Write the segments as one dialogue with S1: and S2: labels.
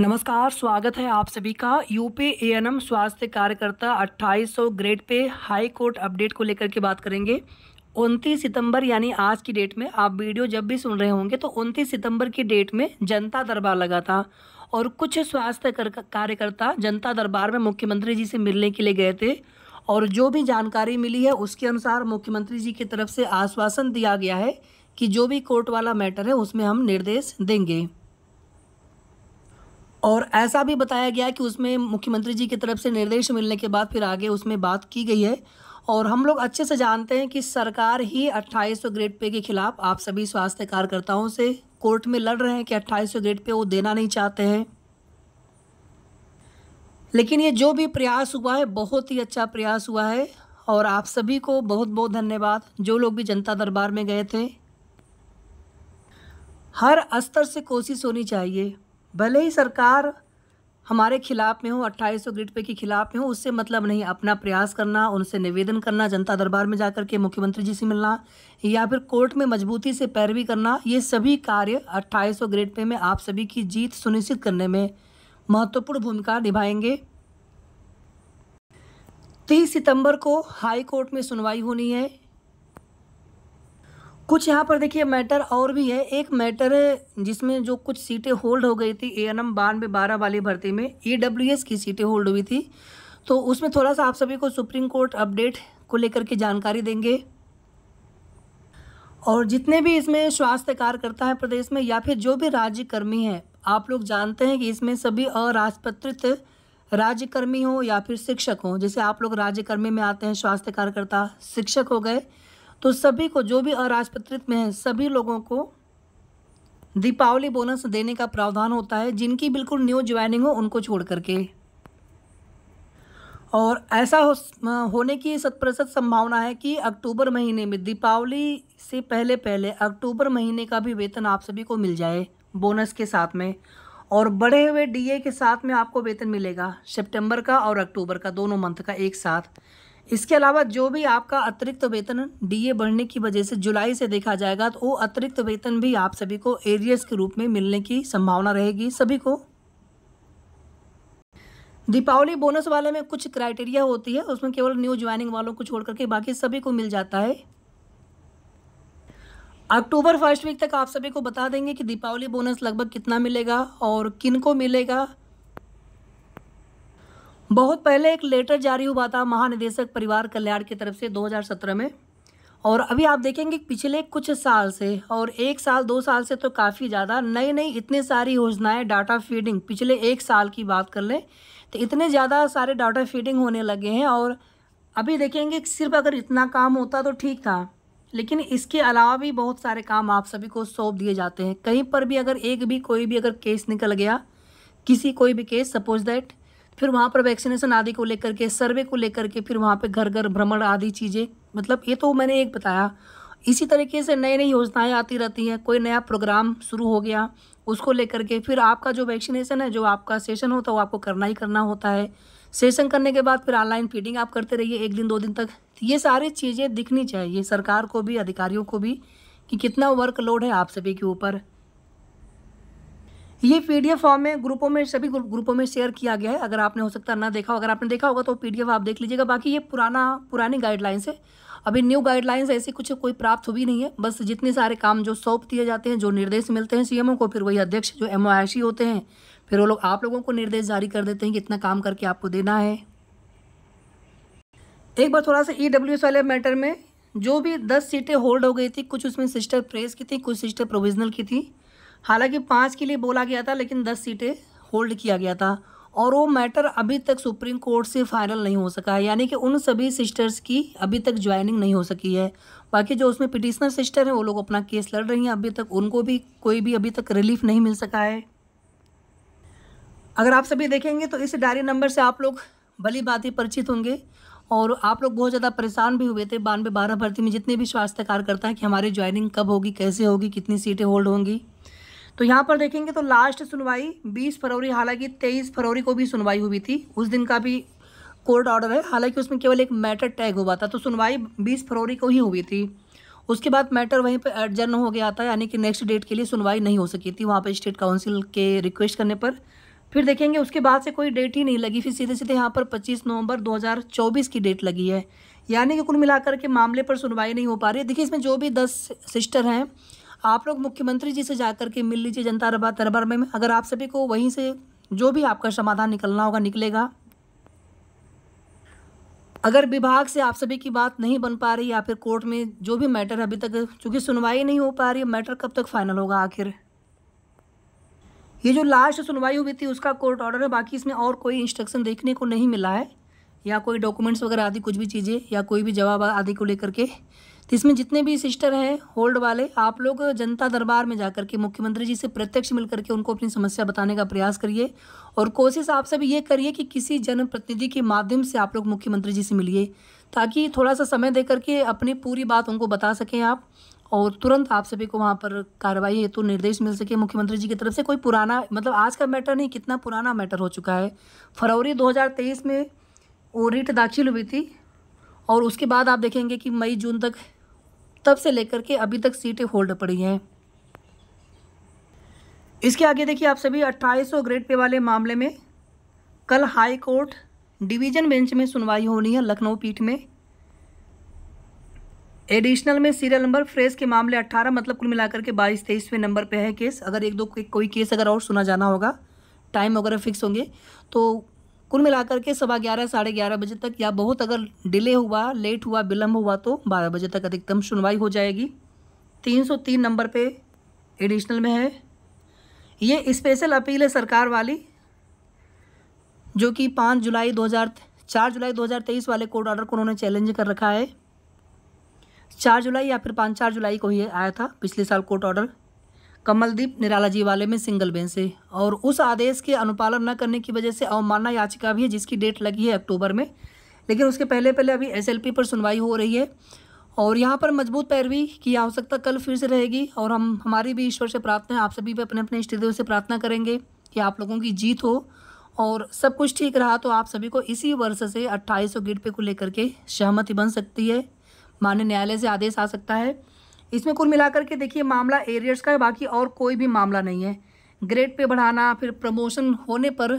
S1: नमस्कार स्वागत है आप सभी का यूपी ए स्वास्थ्य कार्यकर्ता 2800 grade pay high court update को लेकर के बात करेंगे 29 सितंबर यानी आज की डेट में आप वीडियो जब भी सुन रहे होंगे तो 29 सितंबर की डेट में जनता दरबार लगा था और कुछ स्वास्थ्य कार्यकर्ता जनता दरबार में मुख्यमंत्री जी से मिलने के लिए गए थे और जो भी जानकारी मिली है उसके अनुसार मुख्यमंत्री जी की तरफ से आश्वासन दिया गया है कि जो भी कोर्ट वाला मैटर है उसमें हम निर्देश देंगे और ऐसा भी बताया गया कि उसमें मुख्यमंत्री जी की तरफ से निर्देश मिलने के बाद फिर आगे उसमें बात की गई है और हम लोग अच्छे से जानते हैं कि सरकार ही 2800 ग्रेड पे के खिलाफ आप सभी स्वास्थ्य कार्यकर्ताओं से कोर्ट में लड़ रहे हैं कि 2800 ग्रेड पे वो देना नहीं चाहते हैं लेकिन ये जो भी प्रयास हुआ है बहुत ही अच्छा प्रयास हुआ है और आप सभी को बहुत बहुत धन्यवाद जो लोग भी जनता दरबार में गए थे हर स्तर से कोशिश होनी चाहिए भले ही सरकार हमारे खिलाफ़ में हो 2800 ग्रिड पे के खिलाफ़ में हो उससे मतलब नहीं अपना प्रयास करना उनसे निवेदन करना जनता दरबार में जाकर के मुख्यमंत्री जी से मिलना या फिर कोर्ट में मजबूती से पैरवी करना ये सभी कार्य 2800 ग्रेड पे में आप सभी की जीत सुनिश्चित करने में महत्वपूर्ण भूमिका निभाएंगे तीस सितंबर को हाई कोर्ट में सुनवाई होनी है कुछ यहाँ पर देखिए मैटर और भी है एक मैटर है जिसमें जो कुछ सीटें होल्ड हो गई थी ए एन एम बानवे बारह वाली भर्ती में ई डब्ल्यू एस की सीटें होल्ड हुई थी तो उसमें थोड़ा सा आप सभी को सुप्रीम कोर्ट अपडेट को लेकर के जानकारी देंगे और जितने भी इसमें स्वास्थ्य कार्यकर्ता हैं प्रदेश में या फिर जो भी राज्यकर्मी हैं आप लोग जानते हैं कि इसमें सभी अराजपत्रित राज्यकर्मी हो या फिर शिक्षक हो जैसे आप लोग राज्यकर्मी में आते हैं स्वास्थ्य कार्यकर्ता शिक्षक हो गए तो सभी को जो भी अराजपत्रित में हैं सभी लोगों को दीपावली बोनस देने का प्रावधान होता है जिनकी बिल्कुल न्यू ज्वाइनिंग हो उनको छोड़ करके और ऐसा हो होने की शत प्रतिशत संभावना है कि अक्टूबर महीने में दीपावली से पहले पहले अक्टूबर महीने का भी वेतन आप सभी को मिल जाए बोनस के साथ में और बढ़े हुए डीए के साथ में आपको वेतन मिलेगा सितंबर का और अक्टूबर का दोनों मंथ का एक साथ इसके अलावा जो भी आपका अतिरिक्त वेतन डीए बढ़ने की वजह से जुलाई से देखा जाएगा तो वो अतिरिक्त वेतन भी आप सभी को एरियस के रूप में मिलने की संभावना रहेगी सभी को दीपावली बोनस वाले में कुछ क्राइटेरिया होती है उसमें केवल न्यू ज्वाइनिंग वालों को छोड़ करके बाकी सभी को मिल जाता है अक्टूबर फर्स्ट वीक तक आप सभी को बता देंगे कि दीपावली बोनस लगभग कितना मिलेगा और किन को मिलेगा बहुत पहले एक लेटर जारी हुआ था महानिदेशक परिवार कल्याण की तरफ से 2017 में और अभी आप देखेंगे पिछले कुछ साल से और एक साल दो साल से तो काफ़ी ज़्यादा नई नई इतनी सारी योजनाएं डाटा फीडिंग पिछले एक साल की बात कर लें तो इतने ज़्यादा सारे डाटा फीडिंग होने लगे हैं और अभी देखेंगे सिर्फ अगर इतना काम होता तो ठीक था लेकिन इसके अलावा भी बहुत सारे काम आप सभी को सौंप दिए जाते हैं कहीं पर भी अगर एक भी कोई भी अगर केस निकल गया किसी कोई भी केस सपोज दैट फिर वहाँ पर वैक्सीनेशन आदि को लेकर के सर्वे को लेकर के फिर वहाँ पे घर घर भ्रमण आदि चीज़ें मतलब ये तो मैंने एक बताया इसी तरीके से नई नई योजनाएं आती रहती हैं कोई नया प्रोग्राम शुरू हो गया उसको लेकर के फिर आपका जो वैक्सीनेशन है जो आपका सेशन होता है वो आपको करना ही करना होता है सेशन करने के बाद फिर ऑनलाइन फीडिंग आप करते रहिए एक दिन दो दिन तक ये सारी चीज़ें दिखनी चाहिए सरकार को भी अधिकारियों को भी कि कितना वर्कलोड है आप सभी के ऊपर ये पी फॉर्म में ग्रुपों में सभी ग्रुपों में शेयर किया गया है अगर आपने हो सकता है ना देखा हो अगर आपने देखा होगा तो पी आप देख लीजिएगा बाकी ये पुराना पुरानी गाइडलाइंस है अभी न्यू गाइडलाइंस ऐसी कुछ कोई प्राप्त हुई नहीं है बस जितने सारे काम जो सौंप दिए जाते हैं जो निर्देश मिलते हैं सीएमओ को फिर वही अध्यक्ष जो एम होते हैं फिर वो लोग आप लोगों को निर्देश जारी कर देते हैं कि इतना काम करके आपको देना है एक बार थोड़ा सा ई e वाले मैटर में जो भी दस सीटें होल्ड हो गई थी कुछ उसमें सिस्टर प्रेस की थी कुछ सिस्टर प्रोविजनल की थी हालांकि पाँच के लिए बोला गया था लेकिन दस सीटें होल्ड किया गया था और वो मैटर अभी तक सुप्रीम कोर्ट से फाइनल नहीं हो सका है यानी कि उन सभी सिस्टर्स की अभी तक ज्वाइनिंग नहीं हो सकी है बाकी जो उसमें पिटिशनर सिस्टर हैं वो लोग अपना केस लड़ रही हैं अभी तक उनको भी कोई भी अभी तक रिलीफ नहीं मिल सका है अगर आप सभी देखेंगे तो इस डायरी नंबर से आप लोग भली बातें परिचित होंगे और आप लोग बहुत ज़्यादा परेशान भी हुए थे बानवे बारह भर्ती में जितने भी स्वास्थ्य कार्यकर्ता हैं कि हमारी ज्वाइनिंग कब होगी कैसे होगी कितनी सीटें होल्ड होंगी तो यहाँ पर देखेंगे तो लास्ट सुनवाई बीस फरवरी हालांकि तेईस फरवरी को भी सुनवाई हुई थी उस दिन का भी कोर्ट ऑर्डर है हालांकि उसमें केवल एक मैटर टैग हुआ था तो सुनवाई बीस फरवरी को ही हुई थी उसके बाद मैटर वहीं पर एडजर्न हो गया था यानी कि नेक्स्ट डेट के लिए सुनवाई नहीं हो सकी थी वहाँ पर स्टेट काउंसिल के रिक्वेस्ट करने पर फिर देखेंगे उसके बाद से कोई डेट ही नहीं लगी फिर सीधे सीधे यहाँ पर पच्चीस नवंबर दो की डेट लगी है यानी कि कुल मिलाकर के मामले पर सुनवाई नहीं हो पा रही है देखिए इसमें जो भी दस सिस्टर हैं आप लोग मुख्यमंत्री जी से जा कर के मिल लीजिए जनता दरबार दरबार में अगर आप सभी को वहीं से जो भी आपका समाधान निकलना होगा निकलेगा अगर विभाग से आप सभी की बात नहीं बन पा रही या फिर कोर्ट में जो भी मैटर अभी तक चूँकि सुनवाई नहीं हो पा रही मैटर कब तक फाइनल होगा आखिर ये जो लास्ट सुनवाई हुई थी उसका कोर्ट ऑर्डर है बाकी इसमें और कोई इंस्ट्रक्शन देखने को नहीं मिला है या कोई डॉक्यूमेंट्स वगैरह आदि कुछ भी चीज़ें या कोई भी जवाब आदि को लेकर के तो इसमें जितने भी सिस्टर हैं होल्ड वाले आप लोग जनता दरबार में जाकर के मुख्यमंत्री जी से प्रत्यक्ष मिलकर के उनको अपनी समस्या बताने का प्रयास करिए और कोशिश आप सभी ये करिए कि किसी जनप्रतिनिधि के माध्यम से आप लोग मुख्यमंत्री जी से मिलिए ताकि थोड़ा सा समय दे करके अपनी पूरी बात उनको बता सकें आप और तुरंत आप सभी को वहाँ पर कार्रवाई हेतु तो निर्देश मिल सके मुख्यमंत्री जी की तरफ से कोई पुराना मतलब आज का मैटर नहीं कितना पुराना मैटर हो चुका है फरवरी 2023 में वो रिट दाखिल हुई थी और उसके बाद आप देखेंगे कि मई जून तक तब से लेकर के अभी तक सीटें होल्ड पड़ी हैं इसके आगे देखिए आप सभी 2800 ग्रेड पे वाले मामले में कल हाई कोर्ट डिवीजन बेंच में सुनवाई होनी है लखनऊ पीठ में एडिशनल में सीरियल नंबर फ्रेश के मामले 18 मतलब कुल मिलाकर के बाईस तेईसवें नंबर पे है केस अगर एक दो कोई केस अगर और सुना जाना होगा टाइम वगैरह फिक्स होंगे तो कुल मिलाकर के सवा ग्यारह साढ़े ग्यारह बजे तक या बहुत अगर डिले हुआ लेट हुआ विलम्ब हुआ तो बारह बजे तक अधिकतम सुनवाई हो जाएगी तीन सौ तीन नंबर पे एडिशनल में है ये स्पेशल अपील है सरकार वाली जो कि पाँच जुलाई दो हज़ार चार जुलाई दो हज़ार तेईस वाले कोर्ट ऑर्डर को उन्होंने चैलेंज कर रखा है चार जुलाई या फिर पाँच चार जुलाई को ही आया था पिछले साल कोर्ट ऑर्डर कमलदीप निराला जी वाले में सिंगल बेंच से और उस आदेश के अनुपालन न करने की वजह से अवमानना याचिका भी है जिसकी डेट लगी है अक्टूबर में लेकिन उसके पहले पहले अभी एस पर सुनवाई हो रही है और यहाँ पर मजबूत पैरवी की आवश्यकता कल फिर से रहेगी और हम हमारी भी ईश्वर से प्रार्थना है आप सभी भी अपने अपने इष्टदेव से प्रार्थना करेंगे कि आप लोगों की जीत हो और सब कुछ ठीक रहा तो आप सभी को इसी वर्ष से अट्ठाईस सौ गेट पे को लेकर के सहमति बन सकती है मान्य न्यायालय से आदेश आ सकता है इसमें कुल मिलाकर के देखिए मामला एरियर्स का है बाकी और कोई भी मामला नहीं है ग्रेड पे बढ़ाना फिर प्रमोशन होने पर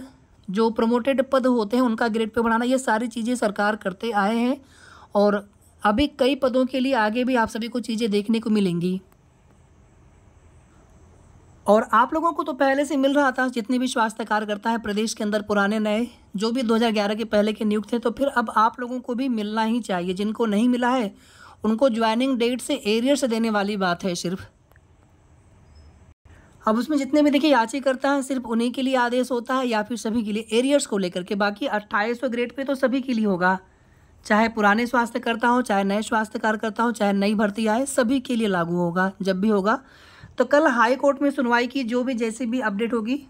S1: जो प्रमोटेड पद होते हैं उनका ग्रेड पे बढ़ाना ये सारी चीज़ें सरकार करते आए हैं और अभी कई पदों के लिए आगे भी आप सभी को चीज़ें देखने को मिलेंगी और आप लोगों को तो पहले से मिल रहा था जितने भी स्वास्थ्य कार्यकर्ता है प्रदेश के अंदर पुराने नए जो भी 2011 के पहले के नियुक्त थे तो फिर अब आप लोगों को भी मिलना ही चाहिए जिनको नहीं मिला है उनको ज्वाइनिंग डेट से एरियर से देने वाली बात है सिर्फ अब उसमें जितने भी देखिए याचिकर्ता हैं सिर्फ उन्हीं के लिए आदेश होता है या फिर सभी के लिए एरियर्स को लेकर के बाकी अट्ठाईसवें ग्रेड पे तो सभी के लिए होगा चाहे पुराने स्वास्थ्यकर्ता हो चाहे नए स्वास्थ्य कार्यकर्ता हो चाहे नई भर्ती आए सभी के लिए लागू होगा जब भी होगा तो कल हाई कोर्ट में सुनवाई की जो भी जैसी भी अपडेट होगी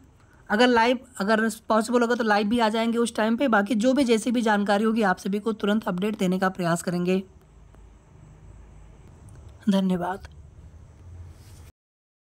S1: अगर लाइव अगर पॉसिबल होगा तो लाइव भी आ जाएंगे उस टाइम पर बाकी जो भी जैसी भी जानकारी होगी आप सभी को तुरंत अपडेट देने का प्रयास करेंगे धन्यवाद